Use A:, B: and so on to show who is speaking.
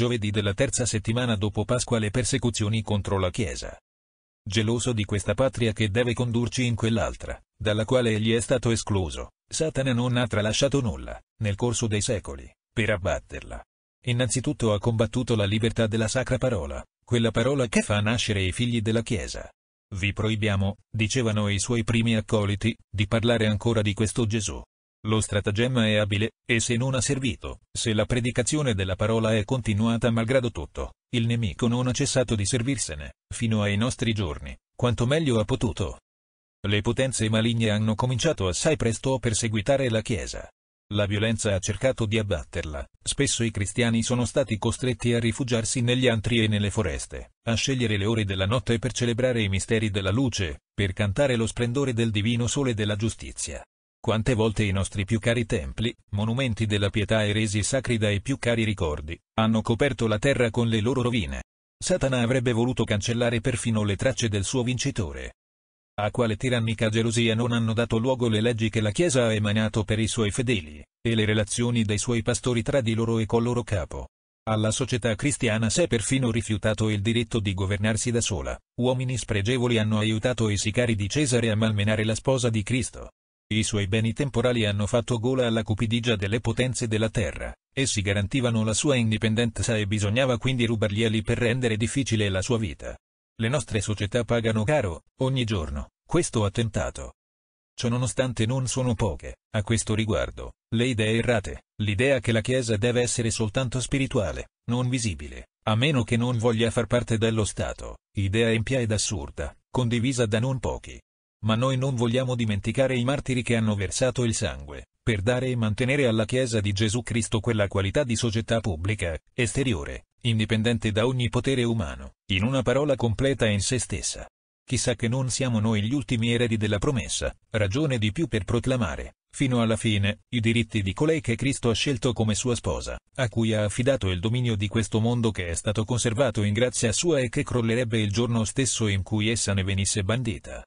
A: giovedì della terza settimana dopo Pasqua le persecuzioni contro la Chiesa. Geloso di questa patria che deve condurci in quell'altra, dalla quale egli è stato escluso, Satana non ha tralasciato nulla, nel corso dei secoli, per abbatterla. Innanzitutto ha combattuto la libertà della sacra parola, quella parola che fa nascere i figli della Chiesa. Vi proibiamo, dicevano i suoi primi accoliti, di parlare ancora di questo Gesù, lo stratagemma è abile, e se non ha servito, se la predicazione della parola è continuata malgrado tutto, il nemico non ha cessato di servirsene, fino ai nostri giorni, quanto meglio ha potuto. Le potenze maligne hanno cominciato assai presto a perseguitare la Chiesa. La violenza ha cercato di abbatterla, spesso i cristiani sono stati costretti a rifugiarsi negli antri e nelle foreste, a scegliere le ore della notte per celebrare i misteri della luce, per cantare lo splendore del divino sole della giustizia quante volte i nostri più cari templi, monumenti della pietà e resi sacri dai più cari ricordi, hanno coperto la terra con le loro rovine. Satana avrebbe voluto cancellare perfino le tracce del suo vincitore. A quale tirannica gelosia non hanno dato luogo le leggi che la Chiesa ha emanato per i suoi fedeli, e le relazioni dei suoi pastori tra di loro e col loro capo. Alla società cristiana si è perfino rifiutato il diritto di governarsi da sola, uomini spregevoli hanno aiutato i sicari di Cesare a malmenare la sposa di Cristo. I suoi beni temporali hanno fatto gola alla cupidigia delle potenze della terra, essi garantivano la sua indipendenza e bisognava quindi rubarglieli per rendere difficile la sua vita. Le nostre società pagano caro, ogni giorno, questo attentato. Ciononostante non sono poche, a questo riguardo, le idee errate, l'idea che la Chiesa deve essere soltanto spirituale, non visibile, a meno che non voglia far parte dello Stato, idea empia ed assurda, condivisa da non pochi. Ma noi non vogliamo dimenticare i martiri che hanno versato il sangue, per dare e mantenere alla Chiesa di Gesù Cristo quella qualità di società pubblica, esteriore, indipendente da ogni potere umano, in una parola completa in se stessa. Chissà che non siamo noi gli ultimi eredi della promessa, ragione di più per proclamare, fino alla fine, i diritti di colei che Cristo ha scelto come sua sposa, a cui ha affidato il dominio di questo mondo che è stato conservato in grazia sua e che crollerebbe il giorno stesso in cui essa ne venisse bandita.